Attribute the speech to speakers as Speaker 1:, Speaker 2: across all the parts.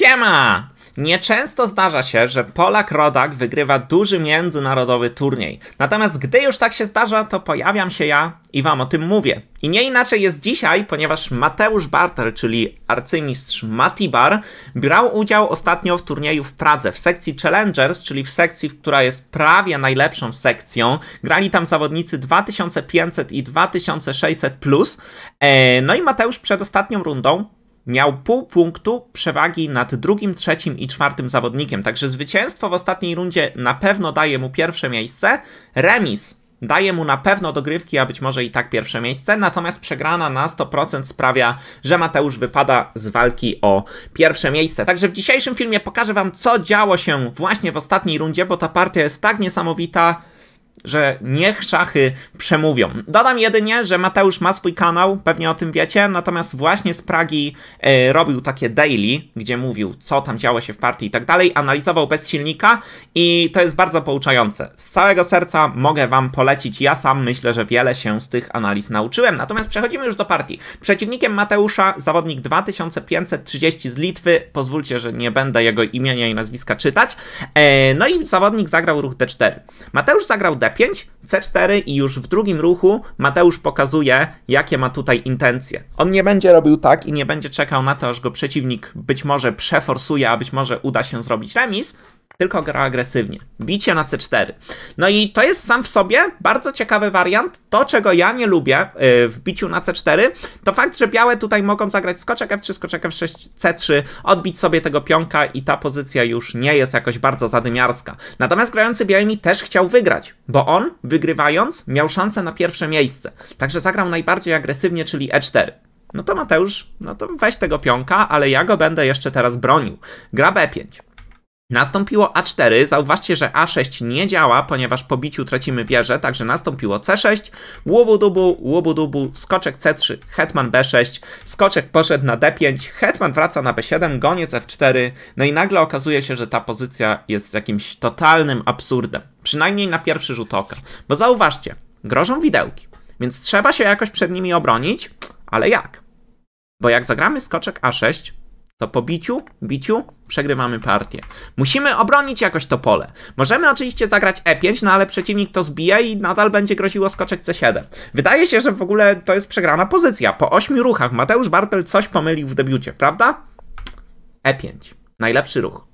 Speaker 1: Siema! Nieczęsto zdarza się, że Polak rodak wygrywa duży międzynarodowy turniej. Natomiast gdy już tak się zdarza, to pojawiam się ja i wam o tym mówię. I nie inaczej jest dzisiaj, ponieważ Mateusz Bartel, czyli arcymistrz Matibar, brał udział ostatnio w turnieju w Pradze w sekcji Challengers, czyli w sekcji, która jest prawie najlepszą sekcją. Grali tam zawodnicy 2500 i 2600+. Plus. E, no i Mateusz przed ostatnią rundą miał pół punktu przewagi nad drugim, trzecim i czwartym zawodnikiem. Także zwycięstwo w ostatniej rundzie na pewno daje mu pierwsze miejsce. Remis daje mu na pewno dogrywki, a być może i tak pierwsze miejsce, natomiast przegrana na 100% sprawia, że Mateusz wypada z walki o pierwsze miejsce. Także w dzisiejszym filmie pokażę Wam, co działo się właśnie w ostatniej rundzie, bo ta partia jest tak niesamowita, że niech szachy przemówią. Dodam jedynie, że Mateusz ma swój kanał, pewnie o tym wiecie, natomiast właśnie z Pragi e, robił takie daily, gdzie mówił, co tam działo się w partii i tak dalej, analizował bez silnika i to jest bardzo pouczające. Z całego serca mogę wam polecić, ja sam myślę, że wiele się z tych analiz nauczyłem. Natomiast przechodzimy już do partii. Przeciwnikiem Mateusza, zawodnik 2530 z Litwy, pozwólcie, że nie będę jego imienia i nazwiska czytać, e, no i zawodnik zagrał ruch D4. Mateusz zagrał D4, C5, C4 i już w drugim ruchu Mateusz pokazuje, jakie ma tutaj intencje. On nie będzie robił tak i nie będzie czekał na to, aż go przeciwnik być może przeforsuje, a być może uda się zrobić remis, tylko gra agresywnie. Bicie na C4. No i to jest sam w sobie bardzo ciekawy wariant. To, czego ja nie lubię y, w biciu na C4, to fakt, że białe tutaj mogą zagrać skoczek F3, skoczek F6, C3, odbić sobie tego pionka i ta pozycja już nie jest jakoś bardzo zadymiarska. Natomiast grający białymi też chciał wygrać bo on, wygrywając, miał szansę na pierwsze miejsce. Także zagrał najbardziej agresywnie, czyli E4. No to Mateusz, no to weź tego pionka, ale ja go będę jeszcze teraz bronił. Gra B5. Nastąpiło A4, zauważcie, że A6 nie działa, ponieważ po biciu tracimy wieżę, także nastąpiło C6, łobudubu, łobudubu, skoczek C3, hetman B6, skoczek poszedł na D5, hetman wraca na B7, goniec F4, no i nagle okazuje się, że ta pozycja jest jakimś totalnym absurdem, przynajmniej na pierwszy rzut oka, bo zauważcie, grożą widełki, więc trzeba się jakoś przed nimi obronić, ale jak? Bo jak zagramy skoczek A6, to po biciu, biciu przegrywamy partię. Musimy obronić jakoś to pole. Możemy oczywiście zagrać e5, no ale przeciwnik to zbije i nadal będzie groziło skoczek c7. Wydaje się, że w ogóle to jest przegrana pozycja. Po ośmiu ruchach Mateusz Bartel coś pomylił w debiucie, prawda? e5. Najlepszy ruch.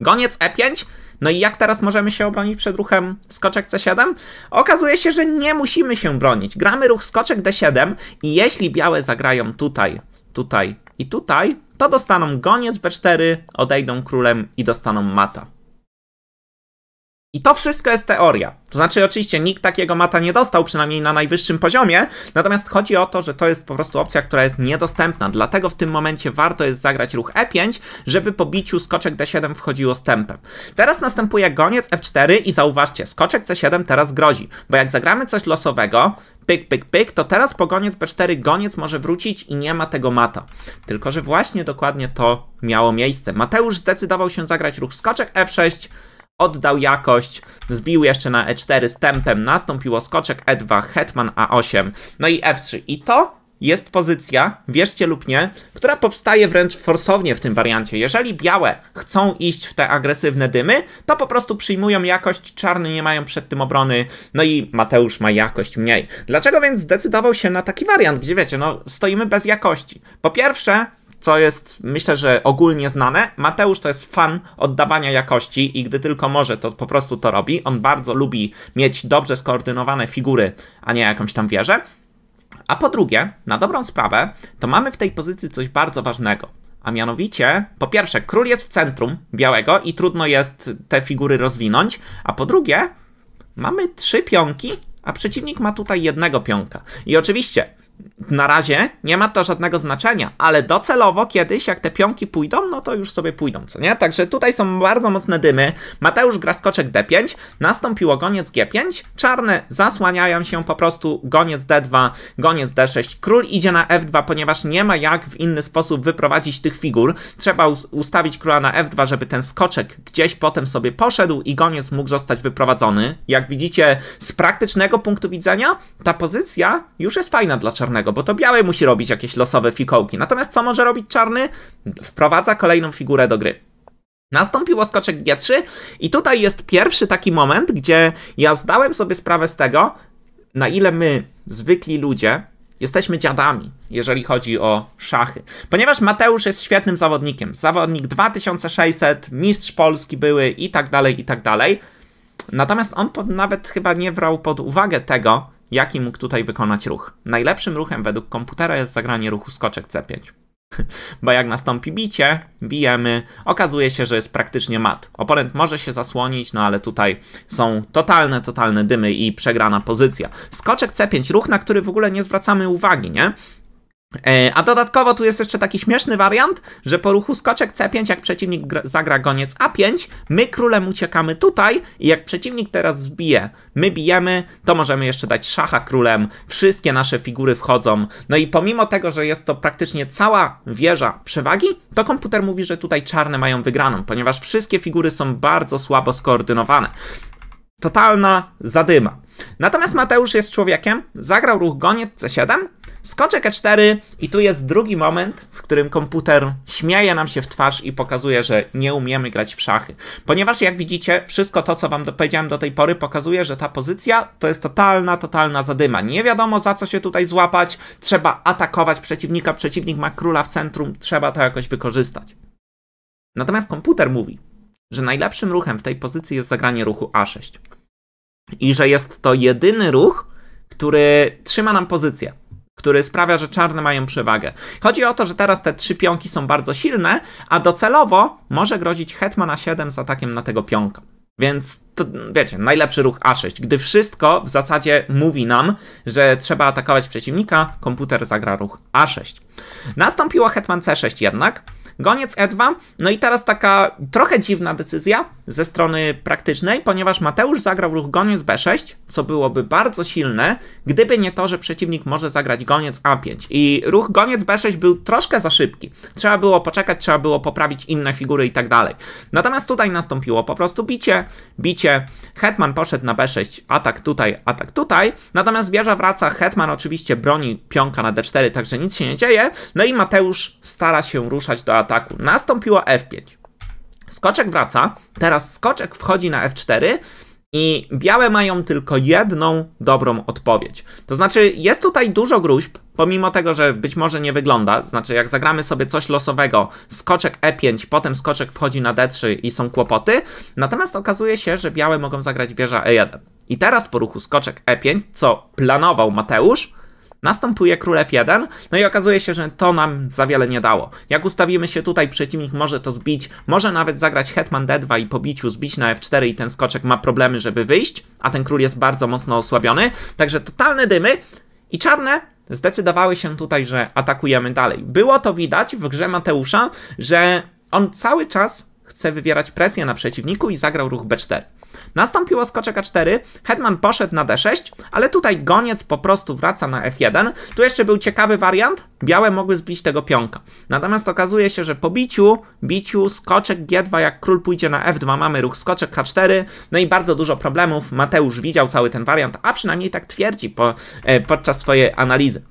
Speaker 1: Goniec e5? No i jak teraz możemy się obronić przed ruchem skoczek c7? Okazuje się, że nie musimy się bronić. Gramy ruch skoczek d7 i jeśli białe zagrają tutaj, tutaj i tutaj to dostaną goniec B4, odejdą królem i dostaną mata. I to wszystko jest teoria. To znaczy, oczywiście nikt takiego mata nie dostał, przynajmniej na najwyższym poziomie, natomiast chodzi o to, że to jest po prostu opcja, która jest niedostępna. Dlatego w tym momencie warto jest zagrać ruch E5, żeby po biciu skoczek D7 wchodziło z tempem. Teraz następuje goniec F4 i zauważcie, skoczek C7 teraz grozi, bo jak zagramy coś losowego, pyk, pyk, pyk, to teraz po goniec B4 goniec może wrócić i nie ma tego mata. Tylko, że właśnie dokładnie to miało miejsce. Mateusz zdecydował się zagrać ruch skoczek F6, oddał jakość, zbił jeszcze na E4 z tempem, nastąpiło skoczek E2, hetman A8, no i F3. I to jest pozycja, wierzcie lub nie, która powstaje wręcz forsownie w tym wariancie. Jeżeli białe chcą iść w te agresywne dymy, to po prostu przyjmują jakość, czarny nie mają przed tym obrony, no i Mateusz ma jakość mniej. Dlaczego więc zdecydował się na taki wariant, gdzie wiecie, no stoimy bez jakości? Po pierwsze, co jest myślę, że ogólnie znane. Mateusz to jest fan oddawania jakości i gdy tylko może, to po prostu to robi. On bardzo lubi mieć dobrze skoordynowane figury, a nie jakąś tam wieżę. A po drugie, na dobrą sprawę, to mamy w tej pozycji coś bardzo ważnego. A mianowicie, po pierwsze, król jest w centrum białego i trudno jest te figury rozwinąć. A po drugie, mamy trzy pionki, a przeciwnik ma tutaj jednego pionka. I oczywiście, na razie nie ma to żadnego znaczenia, ale docelowo kiedyś, jak te pionki pójdą, no to już sobie pójdą, co nie? Także tutaj są bardzo mocne dymy. Mateusz skoczek D5, nastąpiło goniec G5, czarne zasłaniają się po prostu goniec D2, goniec D6, król idzie na F2, ponieważ nie ma jak w inny sposób wyprowadzić tych figur. Trzeba ustawić króla na F2, żeby ten skoczek gdzieś potem sobie poszedł i goniec mógł zostać wyprowadzony. Jak widzicie, z praktycznego punktu widzenia ta pozycja już jest fajna dla czarnego czarnego, bo to biały musi robić jakieś losowe fikołki. Natomiast co może robić czarny? Wprowadza kolejną figurę do gry. Nastąpiło skoczek G3 i tutaj jest pierwszy taki moment, gdzie ja zdałem sobie sprawę z tego, na ile my, zwykli ludzie, jesteśmy dziadami, jeżeli chodzi o szachy. Ponieważ Mateusz jest świetnym zawodnikiem. Zawodnik 2600, mistrz Polski były i tak dalej, i tak dalej. Natomiast on pod, nawet chyba nie brał pod uwagę tego, jaki mógł tutaj wykonać ruch. Najlepszym ruchem według komputera jest zagranie ruchu skoczek C5. Bo jak nastąpi bicie, bijemy, okazuje się, że jest praktycznie mat. Oponent może się zasłonić, no ale tutaj są totalne, totalne dymy i przegrana pozycja. Skoczek C5, ruch, na który w ogóle nie zwracamy uwagi, nie? E, a dodatkowo tu jest jeszcze taki śmieszny wariant, że po ruchu skoczek C5, jak przeciwnik zagra goniec A5, my królem uciekamy tutaj i jak przeciwnik teraz zbije, my bijemy, to możemy jeszcze dać szacha królem, wszystkie nasze figury wchodzą. No i pomimo tego, że jest to praktycznie cała wieża przewagi, to komputer mówi, że tutaj czarne mają wygraną, ponieważ wszystkie figury są bardzo słabo skoordynowane. Totalna zadyma. Natomiast Mateusz jest człowiekiem, zagrał ruch goniec C7, Skoczę k 4 i tu jest drugi moment, w którym komputer śmieje nam się w twarz i pokazuje, że nie umiemy grać w szachy. Ponieważ jak widzicie, wszystko to, co wam powiedziałem do tej pory, pokazuje, że ta pozycja to jest totalna, totalna zadyma. Nie wiadomo za co się tutaj złapać, trzeba atakować przeciwnika, przeciwnik ma króla w centrum, trzeba to jakoś wykorzystać. Natomiast komputer mówi, że najlepszym ruchem w tej pozycji jest zagranie ruchu A6. I że jest to jedyny ruch, który trzyma nam pozycję który sprawia, że czarne mają przewagę. Chodzi o to, że teraz te trzy pionki są bardzo silne, a docelowo może grozić hetman na 7 z atakiem na tego pionka. Więc to, wiecie, najlepszy ruch A6, gdy wszystko w zasadzie mówi nam, że trzeba atakować przeciwnika, komputer zagra ruch A6. Nastąpiło hetman C6 jednak, Goniec E2, no i teraz taka trochę dziwna decyzja ze strony praktycznej, ponieważ Mateusz zagrał ruch goniec B6, co byłoby bardzo silne, gdyby nie to, że przeciwnik może zagrać goniec A5. I ruch goniec B6 był troszkę za szybki. Trzeba było poczekać, trzeba było poprawić inne figury i tak dalej. Natomiast tutaj nastąpiło po prostu bicie, bicie. Hetman poszedł na B6, atak tutaj, atak tutaj. Natomiast wieża wraca, Hetman oczywiście broni pionka na D4, także nic się nie dzieje. No i Mateusz stara się ruszać do ataku ataku. Nastąpiło F5. Skoczek wraca, teraz skoczek wchodzi na F4 i białe mają tylko jedną dobrą odpowiedź. To znaczy, jest tutaj dużo gruźb, pomimo tego, że być może nie wygląda. Znaczy, jak zagramy sobie coś losowego, skoczek E5, potem skoczek wchodzi na D3 i są kłopoty. Natomiast okazuje się, że białe mogą zagrać wieża E1. I teraz po ruchu skoczek E5, co planował Mateusz, Następuje królew F1, no i okazuje się, że to nam za wiele nie dało. Jak ustawimy się tutaj, przeciwnik może to zbić, może nawet zagrać hetman D2 i po biciu zbić na F4 i ten skoczek ma problemy, żeby wyjść, a ten król jest bardzo mocno osłabiony, także totalne dymy i czarne zdecydowały się tutaj, że atakujemy dalej. Było to widać w grze Mateusza, że on cały czas chce wywierać presję na przeciwniku i zagrał ruch B4. Nastąpiło skoczek A4, Hetman poszedł na D6, ale tutaj goniec po prostu wraca na F1. Tu jeszcze był ciekawy wariant, białe mogły zbić tego pionka. Natomiast okazuje się, że po biciu, biciu skoczek G2, jak król pójdzie na F2, mamy ruch skoczek H4, no i bardzo dużo problemów. Mateusz widział cały ten wariant, a przynajmniej tak twierdzi po, e, podczas swojej analizy.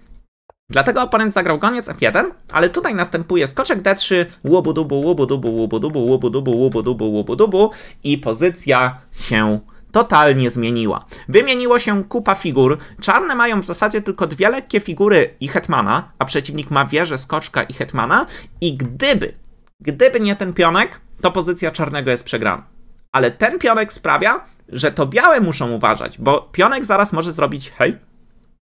Speaker 1: Dlatego oponent zagrał goniec F1, ale tutaj następuje skoczek D3, łobudubu, łobudubu, łobudubu, łobudubu, łobudubu, łobudubu i pozycja się totalnie zmieniła. Wymieniło się kupa figur. Czarne mają w zasadzie tylko dwie lekkie figury i hetmana, a przeciwnik ma wieżę, skoczka i hetmana i gdyby, gdyby nie ten pionek, to pozycja czarnego jest przegrana. Ale ten pionek sprawia, że to białe muszą uważać, bo pionek zaraz może zrobić hej,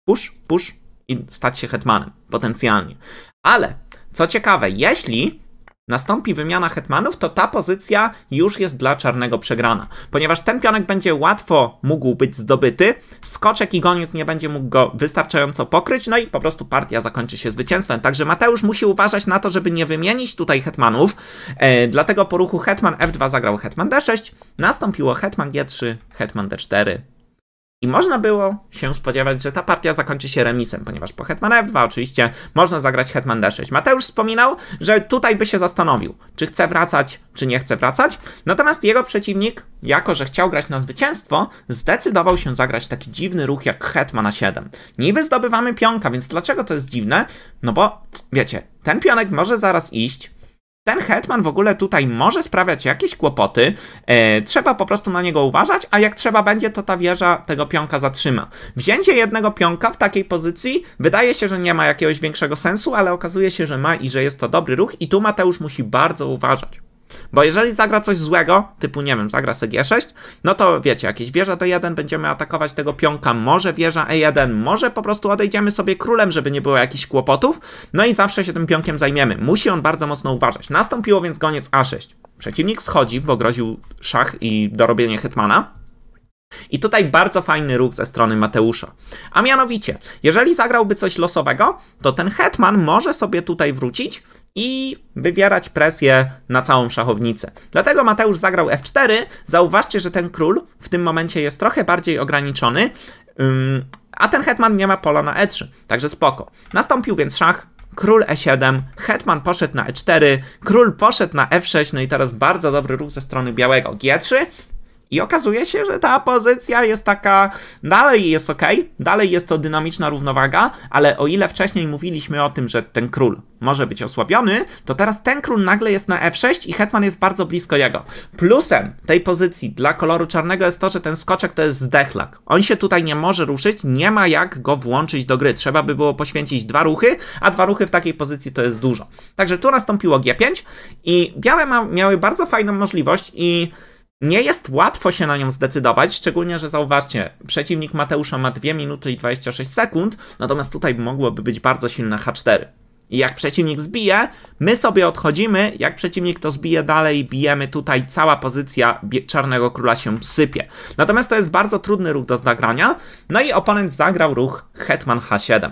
Speaker 1: push, push, i stać się hetmanem, potencjalnie. Ale co ciekawe, jeśli nastąpi wymiana hetmanów, to ta pozycja już jest dla czarnego przegrana, ponieważ ten pionek będzie łatwo mógł być zdobyty, skoczek i goniec nie będzie mógł go wystarczająco pokryć, no i po prostu partia zakończy się zwycięstwem. Także Mateusz musi uważać na to, żeby nie wymienić tutaj hetmanów, e, dlatego po ruchu hetman f2 zagrał hetman d6, nastąpiło hetman g3, hetman d4, i można było się spodziewać, że ta partia zakończy się remisem, ponieważ po Hetman F2 oczywiście można zagrać Hetman D6. Mateusz wspominał, że tutaj by się zastanowił, czy chce wracać, czy nie chce wracać. Natomiast jego przeciwnik, jako że chciał grać na zwycięstwo, zdecydował się zagrać taki dziwny ruch jak Hetman A7. Niby zdobywamy pionka, więc dlaczego to jest dziwne? No bo, wiecie, ten pionek może zaraz iść, ten hetman w ogóle tutaj może sprawiać jakieś kłopoty, e, trzeba po prostu na niego uważać, a jak trzeba będzie, to ta wieża tego pionka zatrzyma. Wzięcie jednego pionka w takiej pozycji wydaje się, że nie ma jakiegoś większego sensu, ale okazuje się, że ma i że jest to dobry ruch i tu Mateusz musi bardzo uważać. Bo jeżeli zagra coś złego, typu nie wiem, zagra sobie 6 no to wiecie, jakieś wieża D1, będziemy atakować tego pionka, może wieża E1, może po prostu odejdziemy sobie królem, żeby nie było jakichś kłopotów, no i zawsze się tym pionkiem zajmiemy. Musi on bardzo mocno uważać. Nastąpiło więc goniec A6. Przeciwnik schodzi, bo groził szach i dorobienie hetmana. I tutaj bardzo fajny ruch ze strony Mateusza. A mianowicie, jeżeli zagrałby coś losowego, to ten hetman może sobie tutaj wrócić i wywierać presję na całą szachownicę. Dlatego Mateusz zagrał f4. Zauważcie, że ten król w tym momencie jest trochę bardziej ograniczony, a ten hetman nie ma pola na e3, także spoko. Nastąpił więc szach król e7, hetman poszedł na e4, król poszedł na f6, no i teraz bardzo dobry ruch ze strony białego g3, i okazuje się, że ta pozycja jest taka, dalej jest ok, dalej jest to dynamiczna równowaga, ale o ile wcześniej mówiliśmy o tym, że ten król może być osłabiony, to teraz ten król nagle jest na f6 i hetman jest bardzo blisko jego. Plusem tej pozycji dla koloru czarnego jest to, że ten skoczek to jest zdechlak. On się tutaj nie może ruszyć, nie ma jak go włączyć do gry. Trzeba by było poświęcić dwa ruchy, a dwa ruchy w takiej pozycji to jest dużo. Także tu nastąpiło g5 i białe ma, miały bardzo fajną możliwość i nie jest łatwo się na nią zdecydować, szczególnie, że zauważcie, przeciwnik Mateusza ma 2 minuty i 26 sekund, natomiast tutaj mogłoby być bardzo silne H4. I jak przeciwnik zbije, my sobie odchodzimy, jak przeciwnik to zbije dalej, bijemy tutaj, cała pozycja Czarnego Króla się sypie. Natomiast to jest bardzo trudny ruch do zagrania, no i oponent zagrał ruch Hetman H7.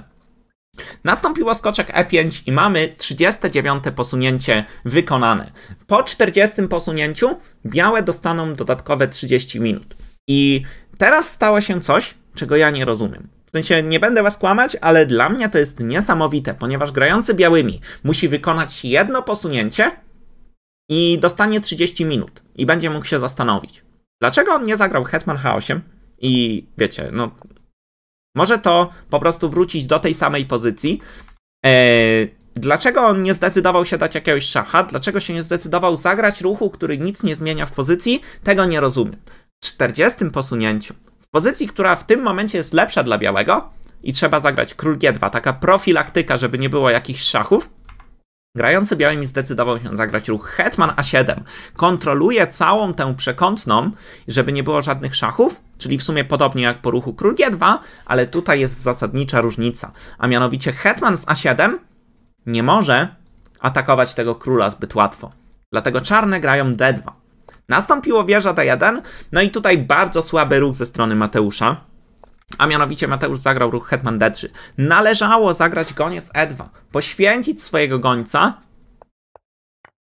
Speaker 1: Nastąpiło skoczek E5 i mamy 39 posunięcie wykonane. Po 40 posunięciu białe dostaną dodatkowe 30 minut. I teraz stało się coś, czego ja nie rozumiem. W sensie nie będę was kłamać, ale dla mnie to jest niesamowite, ponieważ grający białymi musi wykonać jedno posunięcie i dostanie 30 minut i będzie mógł się zastanowić. Dlaczego on nie zagrał Hetman H8 i wiecie, no może to po prostu wrócić do tej samej pozycji. E, dlaczego on nie zdecydował się dać jakiegoś szacha? Dlaczego się nie zdecydował zagrać ruchu, który nic nie zmienia w pozycji? Tego nie rozumiem. W 40 posunięciu, w pozycji, która w tym momencie jest lepsza dla białego i trzeba zagrać król G2, taka profilaktyka, żeby nie było jakichś szachów, Grający białymi zdecydował się zagrać ruch Hetman A7. Kontroluje całą tę przekątną, żeby nie było żadnych szachów Czyli w sumie podobnie jak po ruchu król G2, ale tutaj jest zasadnicza różnica. A mianowicie hetman z A7 nie może atakować tego króla zbyt łatwo. Dlatego czarne grają D2. Nastąpiło wieża D1, no i tutaj bardzo słaby ruch ze strony Mateusza. A mianowicie Mateusz zagrał ruch hetman D3. Należało zagrać goniec E2, poświęcić swojego gońca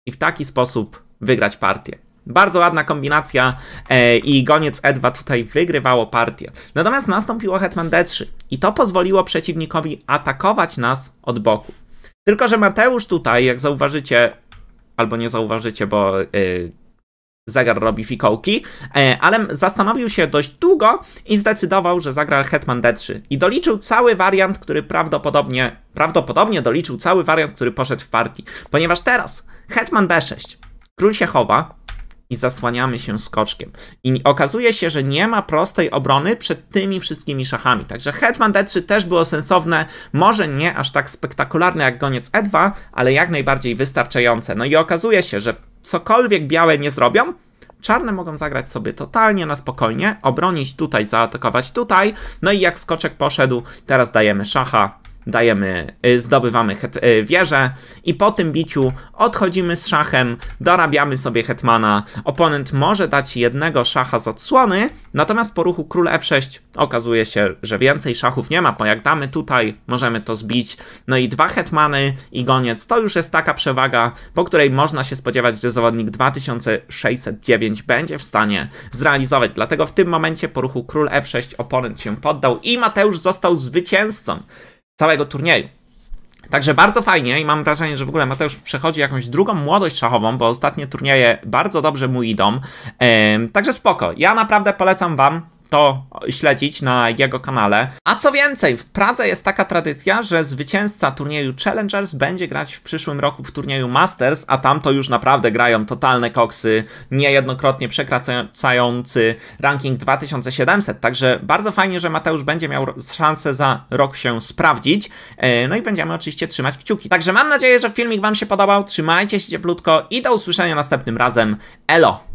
Speaker 1: i w taki sposób wygrać partię. Bardzo ładna kombinacja e, i goniec E2 tutaj wygrywało partię. Natomiast nastąpiło hetman D3 i to pozwoliło przeciwnikowi atakować nas od boku. Tylko, że Mateusz tutaj, jak zauważycie, albo nie zauważycie, bo y, zegar robi fikołki, e, ale zastanowił się dość długo i zdecydował, że zagra hetman D3. I doliczył cały wariant, który prawdopodobnie, prawdopodobnie doliczył cały wariant, który poszedł w partii. Ponieważ teraz hetman B6, król się chowa, i zasłaniamy się skoczkiem. I okazuje się, że nie ma prostej obrony przed tymi wszystkimi szachami. Także hetman d3 też było sensowne, może nie aż tak spektakularne jak goniec e2, ale jak najbardziej wystarczające. No i okazuje się, że cokolwiek białe nie zrobią, Czarne mogą zagrać sobie totalnie na spokojnie, obronić tutaj, zaatakować tutaj. No i jak skoczek poszedł, teraz dajemy szacha, dajemy, y, zdobywamy y, wieżę i po tym biciu odchodzimy z szachem, dorabiamy sobie hetmana. Oponent może dać jednego szacha z odsłony, natomiast po ruchu król f6 okazuje się, że więcej szachów nie ma, bo jak damy tutaj, możemy to zbić. No i dwa hetmany i goniec to już jest taka przewaga, po której można się spodziewać, że zawodnik 2609 będzie w stanie zrealizować. Dlatego w tym momencie po ruchu król f6 oponent się poddał i Mateusz został zwycięzcą całego turnieju. Także bardzo fajnie i mam wrażenie, że w ogóle Mateusz przechodzi jakąś drugą młodość szachową, bo ostatnie turnieje bardzo dobrze mu idą. Także spoko. Ja naprawdę polecam wam to śledzić na jego kanale. A co więcej, w Pradze jest taka tradycja, że zwycięzca turnieju Challengers będzie grać w przyszłym roku w turnieju Masters, a tam to już naprawdę grają totalne koksy, niejednokrotnie przekraczający ranking 2700. Także bardzo fajnie, że Mateusz będzie miał szansę za rok się sprawdzić. E, no i będziemy oczywiście trzymać kciuki. Także mam nadzieję, że filmik Wam się podobał. Trzymajcie się cieplutko i do usłyszenia następnym razem. Elo!